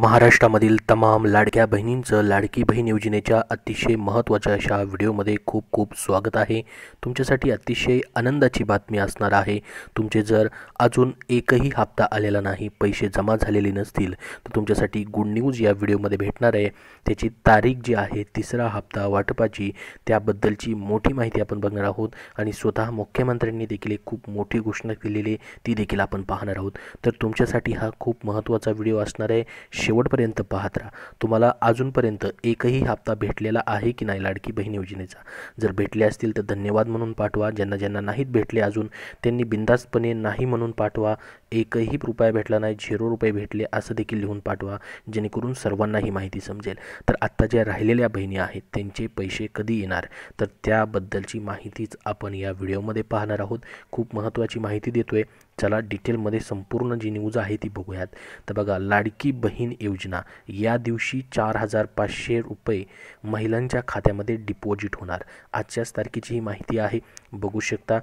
महाराष्ट्रामधील तमाम लाडक्या बहिणींचं लाडकी बहीण योजनेच्या अतिशय महत्त्वाच्या अशा व्हिडिओमध्ये खूप खूप स्वागत आहे तुमच्यासाठी अतिशय आनंदाची बातमी असणार आहे तुमचे जर अजून एकही हप्ता आलेला नाही पैसे जमा झालेले नसतील तर तुमच्यासाठी गुड न्यूज या व्हिडिओमध्ये भेटणार आहे त्याची तारीख जी आहे तिसरा हप्ता वाटपाची त्याबद्दलची मोठी माहिती आपण बघणार आहोत आणि स्वतः मुख्यमंत्र्यांनी देखील एक खूप मोठी घोषणा केलेली ती देखील आपण पाहणार आहोत तर तुमच्यासाठी हा खूप महत्त्वाचा व्हिडिओ असणार आहे शेवटपर्यंत पाहत राहा तुम्हाला अजूनपर्यंत एकही हप्ता भेटलेला आहे की नाही लाडकी बहीण योजनेचा जर भेटले असतील तर धन्यवाद म्हणून पाठवा ज्यांना ज्यांना नाहीत भेटले अजून त्यांनी बिंदास्तपणे नाही म्हणून पाठवा एकही रुपया भेटला नाही झिरो रुपये भेटले असं देखील लिहून पाठवा जेणेकरून सर्वांना ही माहिती समजेल तर आत्ता ज्या राहिलेल्या बहिणी आहेत त्यांचे पैसे कधी येणार तर त्याबद्दलची माहितीच आपण या व्हिडिओमध्ये पाहणार आहोत खूप महत्त्वाची माहिती देतो आहे चला डिटेलमध्ये संपूर्ण जी न्यूज आहे ती बघूयात तर बघा लाडकी बहीण योजना या दिवशी चार हजार पाचशे रुपये महिलांच्या खात्यामध्ये डिपॉझिट होणार आजच्याच तारखेची ही माहिती आहे बघू शकता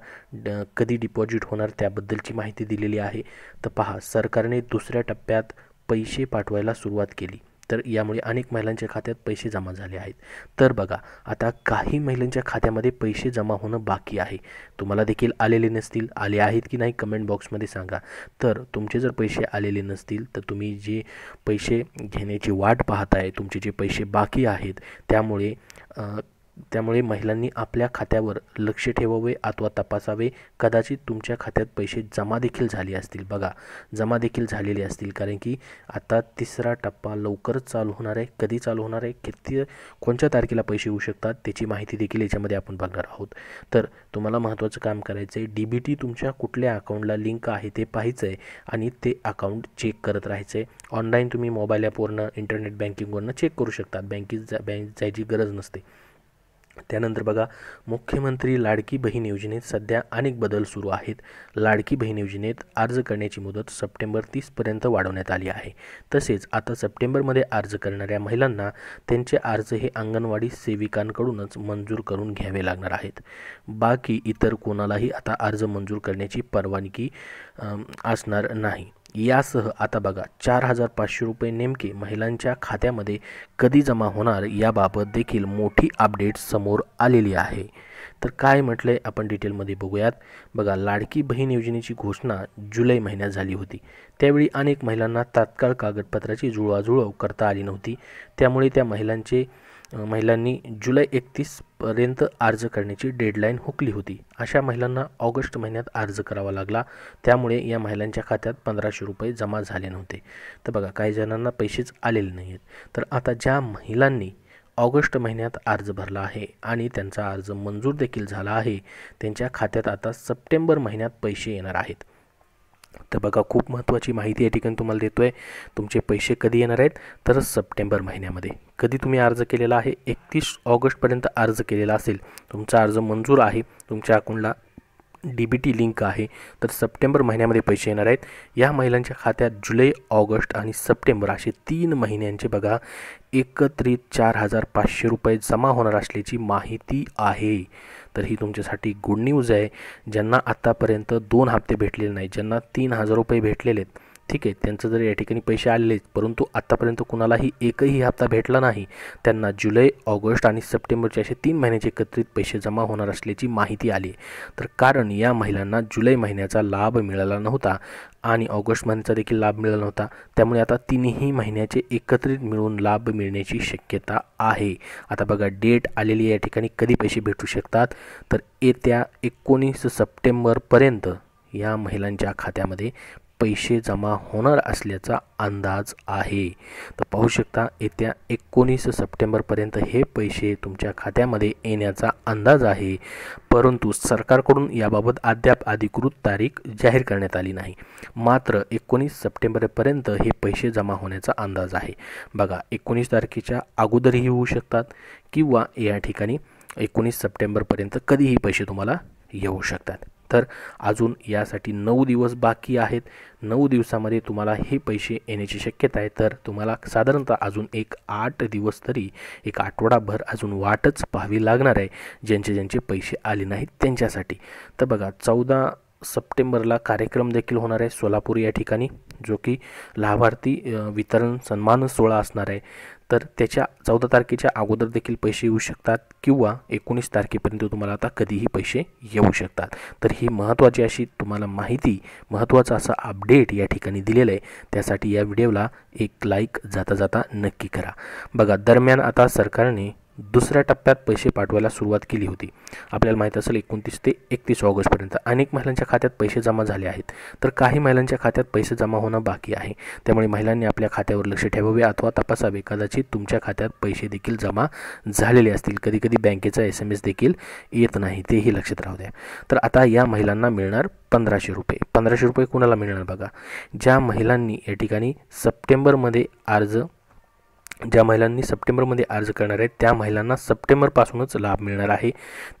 कधी डिपॉझिट होणार त्याबद्दलची माहिती दिलेली आहे तर पहा सरकारने दुसऱ्या टप्प्यात पैसे पाठवायला सुरुवात केली तर यामुळे अनेक महिलांच्या खात्यात पैसे जमा झाले आहेत तर बघा आता काही महिलांच्या खात्यामध्ये पैसे जमा होणं बाकी आहे तुम्हाला देखील आलेले नसतील आले आहेत की नाही कमेंट बॉक्समध्ये सांगा तर तुमचे जर पैसे आलेले नसतील तर तुम्ही जे पैसे घेण्याची वाट पाहत आहे तुमचे जे पैसे बाकी आहेत त्यामुळे त्यामुळे महिलांनी आपल्या खात्यावर लक्ष ठेवावे अथवा तपासावे कदाचित तुमच्या खात्यात पैसे जमा देखील झाले असतील बघा जमा देखील झालेले असतील कारण की आता तिसरा टप्पा लवकरच चालू होणार आहे कधी चालू होणार आहे किती कोणत्या तारखेला पैसे येऊ शकतात त्याची माहिती देखील याच्यामध्ये आपण बघणार आहोत तर तुम्हाला महत्त्वाचं काम करायचं आहे डी बी टी तुमच्या कुठल्या अकाउंटला लिंक आहे ते पाहायचं आहे आणि ते अकाउंट चेक करत राहायचं आहे ऑनलाईन तुम्ही मोबाईल ॲपवरनं इंटरनेट बँकिंगवरनं चेक करू शकतात बँकेत जा बँक जायची गरज नसते त्यानंतर बघा मुख्यमंत्री लाडकी बहीण योजनेत सध्या अनेक बदल सुरू आहेत लाडकी बहीण योजनेत अर्ज करण्याची मुदत सप्टेंबर तीसपर्यंत वाढवण्यात आली आहे तसेच आता सप्टेंबरमध्ये अर्ज करणाऱ्या महिलांना त्यांचे अर्ज हे अंगणवाडी सेविकांकडूनच मंजूर करून घ्यावे लागणार आहेत बाकी इतर कोणालाही आता अर्ज मंजूर करण्याची परवानगी असणार नाही यासह आता बघा चार हजार पाचशे रुपये नेमके महिलांच्या खात्यामध्ये कधी जमा होणार याबाबत देखील मोठी अपडेट समोर आलेली आहे तर काय म्हटलं आहे आपण डिटेलमध्ये बघूयात बघा लाडकी बहीण योजनेची घोषणा जुलै महिन्यात झाली होती त्यावेळी अनेक महिलांना तात्काळ कागदपत्राची जुळवाजुळव करता आली नव्हती त्यामुळे त्या महिलांचे महिलांनी जुलै एकतीसपर्यंत अर्ज करण्याची डेडलाईन हुकली होती अशा महिलांना ऑगस्ट महिन्यात अर्ज करावा लागला त्यामुळे या महिलांच्या खात्यात पंधराशे रुपये जमा झाले नव्हते तर बघा काही जणांना पैसेच आलेले नाही आहेत तर आता ज्या महिलांनी ऑगस्ट महिन्यात अर्ज भरला आहे आणि त्यांचा अर्ज मंजूर देखील झाला आहे त्यांच्या खात्यात आता सप्टेंबर महिन्यात पैसे येणार आहेत तर बघा खूप महत्त्वाची माहिती या ठिकाणी तुम्हाला देतो आहे तुमचे पैसे कधी येणार आहेत तर सप्टेंबर महिन्यामध्ये कधी तुम्ही अर्ज केलेला आहे एकतीस ऑगस्टपर्यंत अर्ज केलेला असेल तुमचा अर्ज मंजूर आहे तुमच्या अकाउंटला डी बी टी लिंक आहे तर सप्टेंबर महिन्यामध्ये पैसे येणार आहेत या महिलांच्या खात्यात जुलै ऑगस्ट आणि सप्टेंबर असे तीन महिन्यांचे बघा एकत्रित चार हजार पाचशे रुपये जमा होणार असल्याची माहिती आहे तर ही तुमच्यासाठी गुड न्यूज आहे ज्यांना आत्तापर्यंत दोन हप्ते भेटलेले नाही ज्यांना तीन हजार रुपये भेटलेले आहेत ठीक आहे त्यांचं जर या ठिकाणी पैसे आलेच परंतु आत्तापर्यंत कुणालाही एकही हप्ता भेटला नाही त्यांना जुलै ऑगस्ट आणि सप्टेंबरचे असे तीन महिन्याचे एकत्रित पैसे जमा होणार असल्याची माहिती आली तर कारण या महिलांना जुलै महिन्याचा लाभ मिळाला नव्हता आणि ऑगस्ट महिन्याचा देखील लाभ मिळाला नव्हता त्यामुळे आता तिन्ही महिन्याचे एकत्रित मिळून लाभ मिळण्याची शक्यता आहे आता बघा डेट आलेली या ठिकाणी कधी पैसे भेटू शकतात तर येत्या एकोणीस सप्टेंबरपर्यंत या महिलांच्या खात्यामध्ये पैसे जमा होणार असल्याचा अंदाज आहे तर पाहू शकता येत्या एकोणीस सप्टेंबरपर्यंत हे पैसे तुमच्या खात्यामध्ये येण्याचा अंदाज आहे परंतु सरकारकडून याबाबत अद्याप अधिकृत तारीख जाहीर करण्यात आली नाही मात्र एकोणीस सप्टेंबरपर्यंत हे पैसे जमा होण्याचा अंदाज आहे बघा एकोणीस तारखेच्या अगोदरही होऊ शकतात किंवा या ठिकाणी एकोणीस सप्टेंबरपर्यंत कधीही पैसे तुम्हाला येऊ शकतात तर अजून यासाठी नऊ दिवस बाकी आहेत नऊ दिवसामध्ये तुम्हाला हे पैसे येण्याची शक्यता आहे तर तुम्हाला साधारणतः अजून एक आठ दिवस तरी एक आठवडाभर अजून वाटच पाहावी लागणार आहे ज्यांचे ज्यांचे पैसे आले नाहीत त्यांच्यासाठी तर बघा चौदा सप्टेंबरला कार्यक्रम देखील होणार आहे सोलापूर या ठिकाणी जो की लाभार्थी वितरण सन्मान सोहळा असणार आहे तर त्याच्या चौदा तारखेच्या अगोदर देखील पैसे येऊ शकतात किंवा एकोणीस तारखेपर्यंत तुम्हाला आता कधीही पैसे येऊ शकतात तर ही महत्त्वाची अशी तुम्हाला माहिती महत्त्वाचा असा अपडेट या ठिकाणी दिलेला आहे त्यासाठी या व्हिडिओला एक लाईक जाता जाता नक्की करा बघा दरम्यान आता सरकारने दुसऱ्या टप्प्यात पैसे पाठवायला सुरुवात केली होती आपल्याला माहीत असेल एकोणतीस ते एकतीस ऑगस्टपर्यंत अनेक महिलांच्या खात्यात पैसे जमा झाले आहेत तर काही महिलांच्या खात्यात पैसे जमा होणं बाकी आहे त्यामुळे महिलांनी आपल्या खात्यावर लक्ष ठेवावे अथवा तपासावे कदाचित तुमच्या खात्यात पैसे देखील जमा झालेले असतील कधी कधी बँकेचा एस एम एस देखील येत नाही तेही लक्षात राहू द्या तर आता या महिलांना मिळणार पंधराशे रुपये पंधराशे रुपये कुणाला मिळणार बघा ज्या महिलांनी या ठिकाणी सप्टेंबरमध्ये अर्ज ज्या महिलांनी सप्टेंबरमध्ये अर्ज करणार आहेत त्या महिलांना सप्टेंबरपासूनच लाभ मिळणार आहे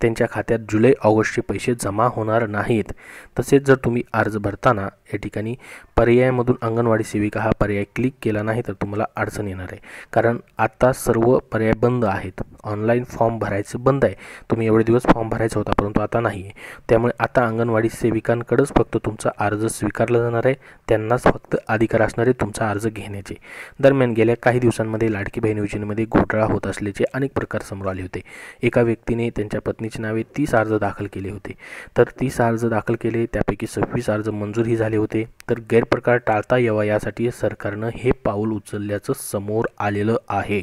त्यांच्या खात्यात जुलै ऑगस्टचे पैसे जमा होणार नाहीत तसेच जर तुम्ही अर्ज भरताना या ठिकाणी पर्यायमधून अंगणवाडी सेविका हा पर्याय क्लिक केला नाही तर तुम्हाला अडचण येणार आहे कारण आता सर्व पर्याय बंद आहेत ऑनलाईन फॉर्म भरायचं बंद आहे तुम्ही एवढे दिवस फॉर्म भरायचा होता परंतु आता नाही त्यामुळे आता अंगणवाडी सेविकांकडंच फक्त तुमचा अर्ज स्वीकारला जाणार आहे त्यांनाच फक्त अधिकार असणारे तुमचा अर्ज घेण्याचे दरम्यान गेल्या काही दिवसांमध्ये मध्ये लाडकी बहीण योजनेमध्ये घोटाळा होत असल्याचे अनेक प्रकार समोर आले होते एका व्यक्तीने त्यांच्या पत्नीचे नावे तीस अर्ज दाखल केले होते तर तीस अर्ज दाखल केले त्यापैकी सव्वीस अर्ज मंजूरही झाले होते तर गैरप्रकार टाळता यावा यासाठी सरकारनं हे पाऊल उचलल्याचं समोर आलेलं आहे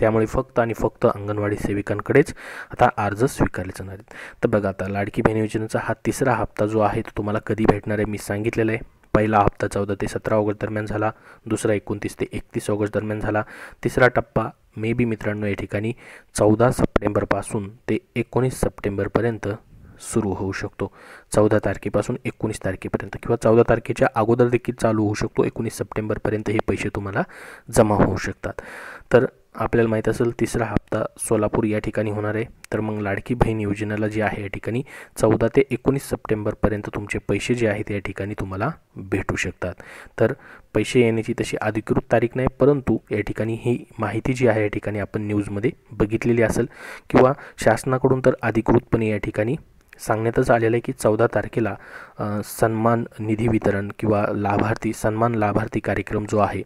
त्यामुळे फक्त आणि फक्त अंगणवाडी सेविकांकडेच आता अर्ज स्वीकारले जाणार आहेत तर बघा आता लाडकी बहीण योजनेचा हा तिसरा हप्ता जो आहे तो तुम्हाला कधी भेटणार आहे मी सांगितलेलं आहे पहिला हप्ता चौदा ते सतरा ऑगस्ट दरम्यान झाला दुसरा एकोणतीस ते एकतीस ऑगस्ट दरम्यान झाला तिसरा टप्पा मे बी मित्रांनो या ठिकाणी चौदा सप्टेंबरपासून ते एकोणीस सप्टेंबरपर्यंत सुरू होऊ शकतो चौदा तारखेपासून एकोणीस तारखेपर्यंत किंवा चौदा तारखेच्या अगोदर देखील चालू होऊ शकतो एकोणीस सप्टेंबरपर्यंत हे पैसे तुम्हाला जमा होऊ शकतात तर आपल्याला माहीत असेल तिसरा हप्ता सोलापूर या ठिकाणी होणार आहे तर मग लाडकी बहीण योजनेला जी आहे या ठिकाणी चौदा ते एकोणीस सप्टेंबरपर्यंत तुमचे पैसे जे आहेत या ठिकाणी तुम्हाला भेटू शकतात तर पैसे येण्याची तशी अधिकृत तारीख नाही परंतु या ठिकाणी ही माहिती जी आहे या ठिकाणी आपण न्यूजमध्ये बघितलेली असेल किंवा शासनाकडून तर अधिकृतपणे या ठिकाणी सांगण्यातच आलेलं आहे की चौदा तारखेला सन्मान निधी वितरण किंवा लाभार्थी सन्मान लाभार्थी कार्यक्रम जो आहे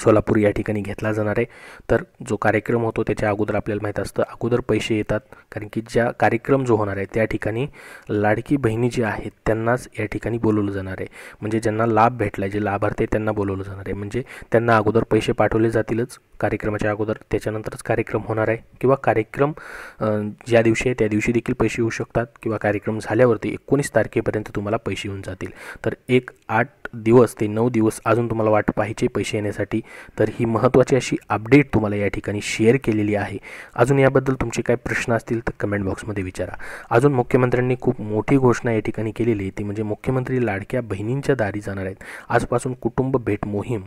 सोलापूर या ठिकाणी घेतला जाणार आहे तर जो कार्यक्रम होतो त्याच्या अगोदर आपल्याला माहीत असतं अगोदर पैसे येतात कारण की ज्या कार्यक्रम जो होणार आहे त्या ठिकाणी लाडकी बहिणी जी आहेत त्यांनाच या ठिकाणी बोलवलं जाणार आहे म्हणजे ज्यांना लाभ भेटला जे लाभार्थी त्यांना बोलवलं जाणार आहे म्हणजे त्यांना अगोदर पैसे पाठवले जातीलच कार्यक्रमाच्या अगोदर त्याच्यानंतरच कार्यक्रम होणार आहे किंवा कार्यक्रम ज्या दिवशी आहे त्या दिवशी देखील पैसे येऊ शकतात किंवा कार्यक्रम झाल्यावरती एकोणीस तारखेपर्यंत तुम्हाला पैसे येऊन जातील तर एक आठ दिवस ते नऊ दिवस अजून तुम्हाला वाट पाहिजे पैसे येण्यासाठी तर ही महत्त्वाची अशी अपडेट तुम्हाला या ठिकाणी शेअर केलेली आहे अजून याबद्दल तुमचे काय प्रश्न असतील तर कमेंट बॉक्समध्ये विचारा अजून मुख्यमंत्र्यांनी खूप मोठी घोषणा या ठिकाणी केलेली आहे ती म्हणजे मुख्यमंत्री लाडक्या बहिणींच्या दारी जाणार आहेत आजपासून कुटुंब भेट मोहीम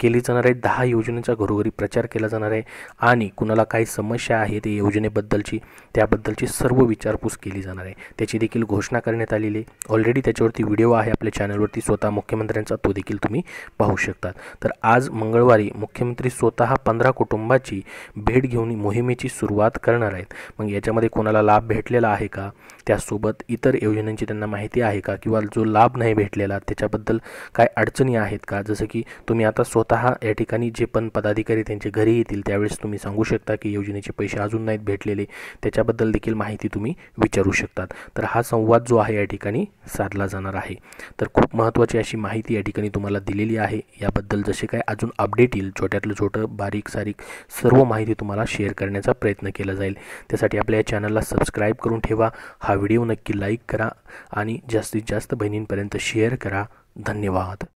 केली जाणार आहे दहा योजनेचा घरोघरी प्रचार केला जाणार आहे आणि कुणाला काही समस्या आहे ते योजनेबद्दलची त्याबद्दलची सर्व विचारपूस केली जाणार आहे त्याची देखील घोषणा करण्यात आलेली आहे ऑलरेडी त्याच्यावरती व्हिडिओ आहे आपल्या चॅनलवरती स्वतः मुख्यमंत्र्यांचा तो देखील तुम्ही पाहू शकता तर आज मंगळवारी मुख्यमंत्री स्वतः पंधरा कुटुंबाची भेट घेऊन मोहिमेची सुरुवात करणार आहेत मग याच्यामध्ये कोणाला लाभ भेटलेला आहे का त्यासोबत इतर योजनांची त्यांना माहिती आहे का किंवा जो लाभ नाही भेटलेला त्याच्याबद्दल काय अडचणी आहेत का जसं की तुम्ही आता स्वतः या ठिकाणी जे पण पदाधिकारी त्यांच्या घरी येतील त्यावेळेस तुम्ही सांगू शकता की योजनेचे पैसे अजून नाहीत भेटलेले त्याच्याबद्दल देखील माहिती तुम्ही विचारू शकतात तर हा संवाद जो आहे या ठिकाणी साधला जाणार आहे तर खूप महत्त्वाची अशी माहिती या ठिकाणी तुम्हाला दिलेली आहे याबद्दल जसे काय अजून अपडेट येईल छोट्यातलं छोटं बारीक सारीक सर्व माहिती तुम्हाला शेअर करण्याचा प्रयत्न केला जाईल त्यासाठी आपल्या या चॅनलला सबस्क्राईब करून ठेवा हा व्हिडिओ नक्की लाईक करा आणि जास्तीत जास्त बहिणींपर्यंत शेअर करा धन्यवाद